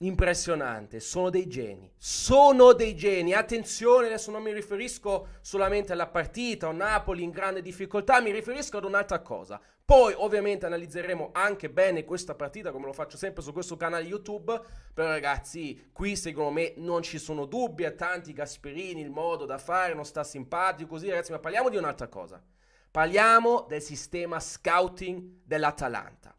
impressionante, sono dei geni, sono dei geni, attenzione adesso non mi riferisco solamente alla partita o Napoli in grande difficoltà, mi riferisco ad un'altra cosa, poi ovviamente analizzeremo anche bene questa partita come lo faccio sempre su questo canale YouTube, però ragazzi qui secondo me non ci sono dubbi a tanti Gasperini, il modo da fare non sta simpatico così ragazzi, ma parliamo di un'altra cosa, parliamo del sistema scouting dell'Atalanta.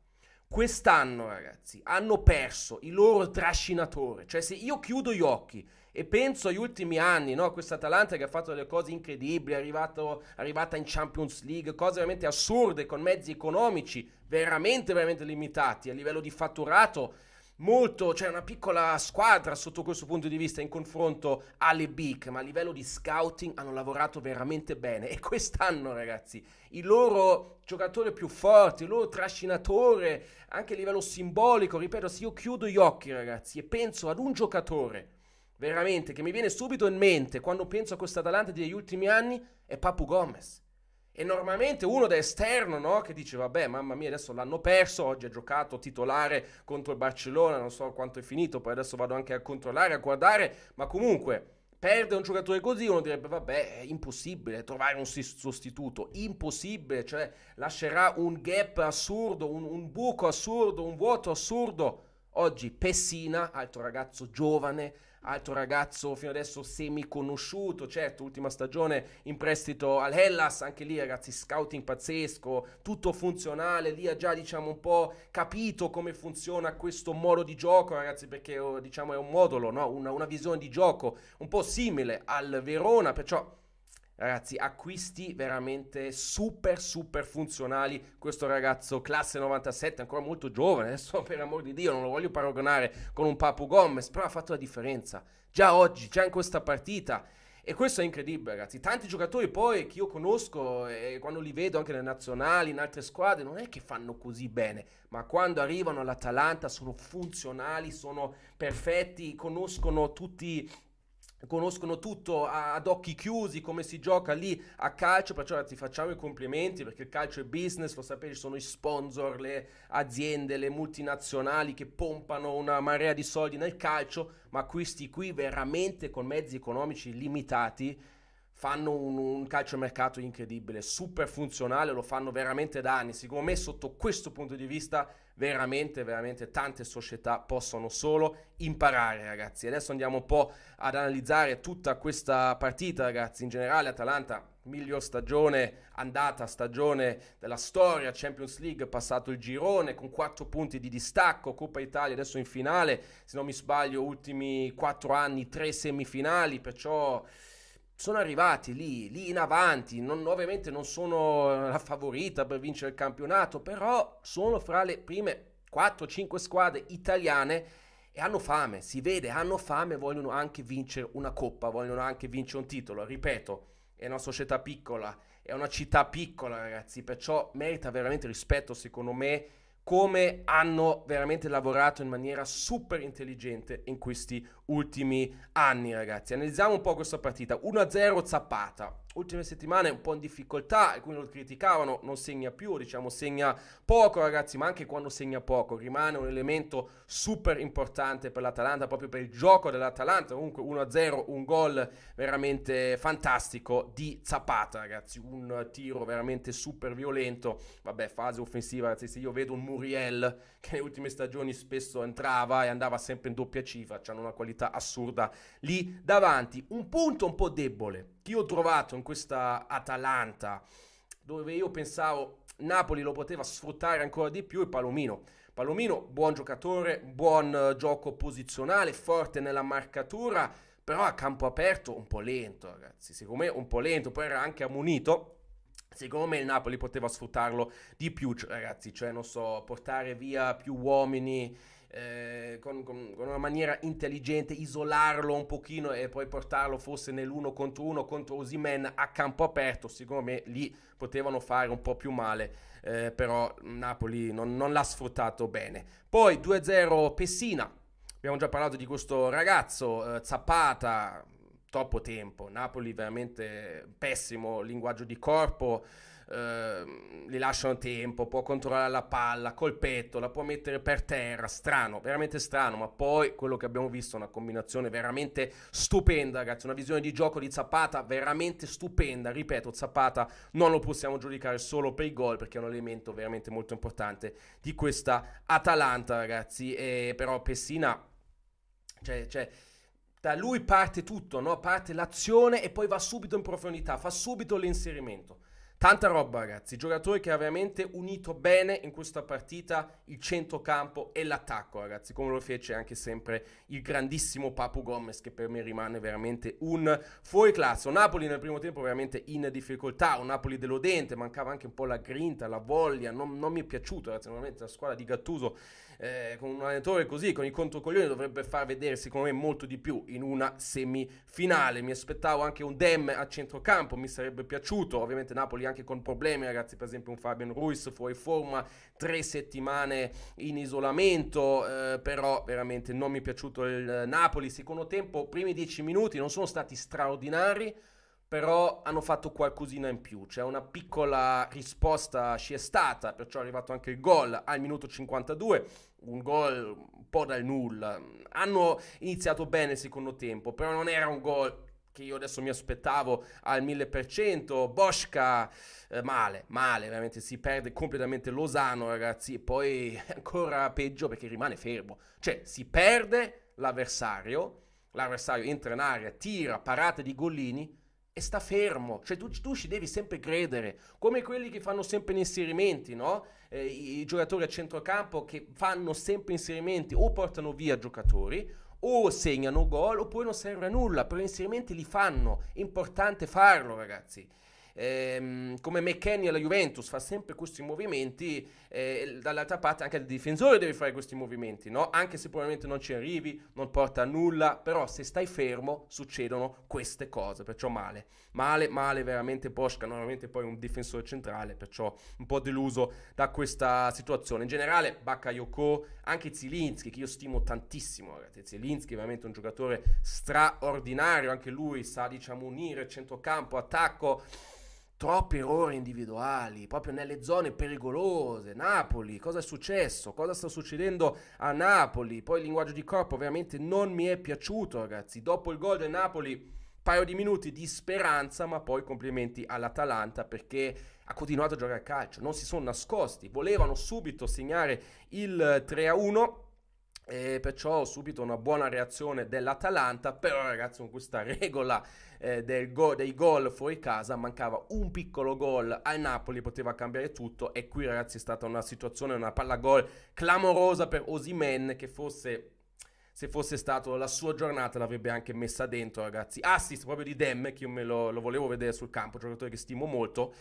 Quest'anno, ragazzi, hanno perso il loro trascinatore. Cioè, se io chiudo gli occhi e penso agli ultimi anni, no? Questa Atalanta che ha fatto delle cose incredibili, è arrivato, arrivata in Champions League, cose veramente assurde con mezzi economici veramente, veramente limitati a livello di fatturato molto, cioè una piccola squadra sotto questo punto di vista in confronto alle big, ma a livello di scouting hanno lavorato veramente bene e quest'anno ragazzi il loro giocatore più forte, il loro trascinatore anche a livello simbolico, ripeto, se io chiudo gli occhi ragazzi e penso ad un giocatore veramente che mi viene subito in mente quando penso a questa Atalanta degli ultimi anni è Papu Gomez. E normalmente uno da esterno, no? Che dice, vabbè, mamma mia, adesso l'hanno perso, oggi ha giocato titolare contro il Barcellona, non so quanto è finito, poi adesso vado anche a controllare, a guardare, ma comunque... Perde un giocatore così, uno direbbe: vabbè, è impossibile trovare un sostituto, impossibile, cioè lascerà un gap assurdo, un, un buco assurdo, un vuoto assurdo. Oggi Pessina, altro ragazzo giovane, altro ragazzo fino adesso semi conosciuto, certo, ultima stagione in prestito al Hellas, anche lì ragazzi, scouting pazzesco, tutto funzionale, lì ha già diciamo un po' capito come funziona questo modo di gioco, ragazzi, perché oh, diciamo è un modulo, no? una, una visione di gioco un po' simile al Verona, perciò Ragazzi, acquisti veramente super, super funzionali. Questo ragazzo, classe 97, ancora molto giovane, adesso per amor di Dio, non lo voglio paragonare con un Papu Gomez, però ha fatto la differenza. Già oggi, già in questa partita. E questo è incredibile, ragazzi. Tanti giocatori poi che io conosco e quando li vedo anche nelle nazionali, in altre squadre, non è che fanno così bene, ma quando arrivano all'Atalanta sono funzionali, sono perfetti, conoscono tutti conoscono tutto ad occhi chiusi come si gioca lì a calcio perciò ti facciamo i complimenti perché il calcio è business lo sapete ci sono i sponsor le aziende le multinazionali che pompano una marea di soldi nel calcio ma questi qui veramente con mezzi economici limitati fanno un, un calciomercato incredibile super funzionale lo fanno veramente da anni secondo me sotto questo punto di vista veramente, veramente tante società possono solo imparare, ragazzi. Adesso andiamo un po' ad analizzare tutta questa partita, ragazzi. In generale, Atalanta miglior stagione andata, stagione della storia, Champions League, passato il girone con 4 punti di distacco, Coppa Italia adesso in finale, se non mi sbaglio ultimi 4 anni, 3 semifinali, perciò sono arrivati lì, lì in avanti, non, ovviamente non sono eh, la favorita per vincere il campionato, però sono fra le prime 4-5 squadre italiane e hanno fame, si vede, hanno fame, vogliono anche vincere una coppa, vogliono anche vincere un titolo, ripeto, è una società piccola, è una città piccola ragazzi, perciò merita veramente rispetto secondo me come hanno veramente lavorato in maniera super intelligente in questi ultimi anni, ragazzi. Analizziamo un po' questa partita. 1-0 zappata ultime settimane un po' in difficoltà, alcuni lo criticavano, non segna più, diciamo segna poco ragazzi, ma anche quando segna poco rimane un elemento super importante per l'Atalanta, proprio per il gioco dell'Atalanta, comunque 1-0, un gol veramente fantastico di Zapata ragazzi, un tiro veramente super violento, vabbè fase offensiva ragazzi, se io vedo un Muriel che nelle ultime stagioni spesso entrava e andava sempre in doppia cifra, hanno una qualità assurda lì davanti, un punto un po' debole che io ho trovato in questa Atalanta, dove io pensavo Napoli lo poteva sfruttare ancora di più e Palomino. Palomino, buon giocatore, buon eh, gioco posizionale, forte nella marcatura, però a campo aperto un po' lento, ragazzi. Secondo me un po' lento, poi era anche ammonito. Secondo me il Napoli poteva sfruttarlo di più, cioè, ragazzi, cioè non so, portare via più uomini eh, con, con, con, una maniera intelligente, isolarlo un pochino e poi portarlo forse nell'uno contro uno contro Osimen a campo aperto, secondo me lì potevano fare un po' più male, eh, però Napoli non, non l'ha sfruttato bene. Poi 2-0 Pessina, abbiamo già parlato di questo ragazzo, eh, Zappata, troppo tempo. Napoli veramente pessimo linguaggio di corpo, eh, gli lasciano tempo, può controllare la palla col petto, la può mettere per terra, strano, veramente strano, ma poi quello che abbiamo visto è una combinazione veramente stupenda, ragazzi, una visione di gioco di Zapata veramente stupenda. Ripeto, Zapata non lo possiamo giudicare solo per i gol perché è un elemento veramente molto importante di questa Atalanta, ragazzi, e però Pessina cioè, cioè da lui parte tutto, no? parte l'azione e poi va subito in profondità, fa subito l'inserimento. Tanta roba ragazzi, giocatore che ha veramente unito bene in questa partita il centrocampo e l'attacco ragazzi, come lo fece anche sempre il grandissimo Papu Gomez che per me rimane veramente un fuoriclasse. Un Napoli nel primo tempo veramente in difficoltà, un Napoli deludente, mancava anche un po' la grinta, la voglia, non, non mi è piaciuto ragazzi, normalmente la squadra di Gattuso eh, con un allenatore così, con i controcoglioni dovrebbe far vedere secondo me molto di più in una semifinale. Mi aspettavo anche un Dem a centrocampo, mi sarebbe piaciuto, ovviamente Napoli anche con problemi, ragazzi. Per esempio, un Fabian Ruiz fuori forma, tre settimane in isolamento. Eh, però veramente non mi è piaciuto il eh, Napoli. Secondo tempo, primi dieci minuti non sono stati straordinari però hanno fatto qualcosina in più, cioè una piccola risposta ci è stata, perciò è arrivato anche il gol al minuto 52, un gol un po' dal nulla. Hanno iniziato bene il secondo tempo, però non era un gol che io adesso mi aspettavo al 1000%, Bosca eh, male, male, veramente si perde completamente Lozano ragazzi e poi ancora peggio perché rimane fermo, cioè si perde l'avversario, l'avversario entra in area, tira, parate di Gollini e sta fermo, cioè tu, tu, ci devi sempre credere, come quelli che fanno sempre gli inserimenti, no? Eh, i, i giocatori a centrocampo che fanno sempre inserimenti o portano via giocatori o segnano gol oppure non serve a nulla, però gli inserimenti li fanno, è importante farlo ragazzi ehm, come McKenny alla Juventus fa sempre questi movimenti, eh, dall'altra parte anche il difensore deve fare questi movimenti, no? anche se probabilmente non ci arrivi, non porta a nulla, però se stai fermo succedono queste cose, perciò male, male, male veramente Posca, normalmente poi un difensore centrale, perciò un po' deluso da questa situazione. In generale Bakayoko, anche Zilinski, che io stimo tantissimo, ragazzi, Zielinski è veramente un giocatore straordinario, anche lui sa diciamo unire centrocampo, attacco troppi errori individuali, proprio nelle zone pericolose. Napoli, cosa è successo? Cosa sta succedendo a Napoli? Poi il linguaggio di corpo veramente non mi è piaciuto, ragazzi. Dopo il gol del Napoli, paio di minuti di speranza, ma poi complimenti all'Atalanta perché ha continuato a giocare a calcio, non si sono nascosti, volevano subito segnare il 3-1. E perciò subito una buona reazione dell'Atalanta, però ragazzi con questa regola eh, go- dei gol fuori casa mancava un piccolo gol al Napoli, poteva cambiare tutto e qui ragazzi è stata una situazione, una palla gol clamorosa per Osimen che forse se fosse stato la sua giornata l'avrebbe anche messa dentro, ragazzi. Assist proprio di Dem, che io me lo, lo volevo vedere sul campo, giocatore che stimo molto.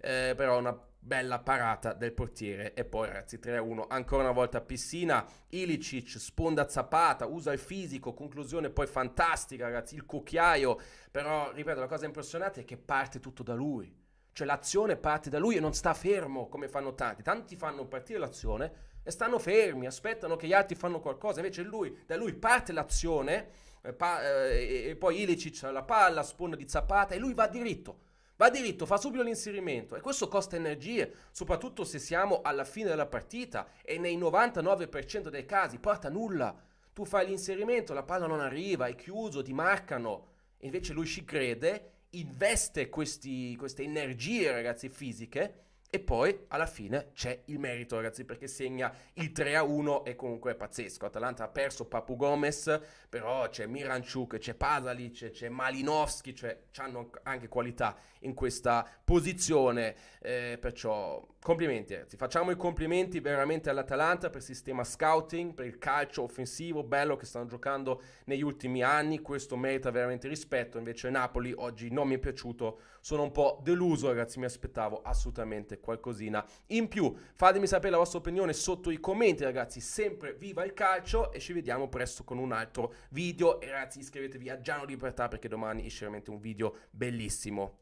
Eh, però una bella parata del portiere e poi ragazzi 3-1 ancora una volta a piscina Ilicic sponda Zapata usa il fisico conclusione poi fantastica ragazzi il cucchiaio però ripeto la cosa impressionante è che parte tutto da lui cioè l'azione parte da lui e non sta fermo come fanno tanti. Tanti fanno partire l'azione e stanno fermi, aspettano che gli altri fanno qualcosa. Invece lui, da lui parte l'azione e, eh, pa- eh, e-, e poi Ilicic la palla, sponda di Zapata e lui va diritto. Va diritto, fa subito l'inserimento e questo costa energie, soprattutto se siamo alla fine della partita e nei 99% dei casi porta nulla. Tu fai l'inserimento, la palla non arriva, è chiuso, ti marcano. Invece lui ci crede investe questi, queste energie, ragazzi, fisiche e poi alla fine c'è il merito, ragazzi, perché segna il 3-1 a e comunque è pazzesco. Atalanta ha perso Papu Gomez, però c'è Miranchuk, c'è Pasalic, c'è Malinowski, cioè hanno anche qualità in questa posizione. Eh, perciò complimenti, ragazzi. Facciamo i complimenti veramente all'Atalanta per il sistema scouting, per il calcio offensivo bello che stanno giocando negli ultimi anni. Questo merita veramente rispetto. Invece Napoli oggi non mi è piaciuto, sono un po' deluso, ragazzi, mi aspettavo assolutamente qualcosina in più. Fatemi sapere la vostra opinione sotto i commenti, ragazzi. Sempre viva il calcio e ci vediamo presto con un altro video. E ragazzi, iscrivetevi a Giano Libertà perché domani esce veramente un video bellissimo.